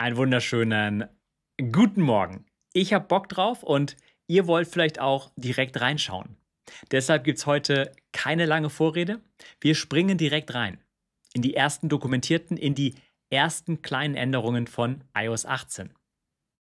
einen wunderschönen guten Morgen. Ich habe Bock drauf und ihr wollt vielleicht auch direkt reinschauen. Deshalb gibt es heute keine lange Vorrede. Wir springen direkt rein in die ersten dokumentierten, in die ersten kleinen Änderungen von iOS 18.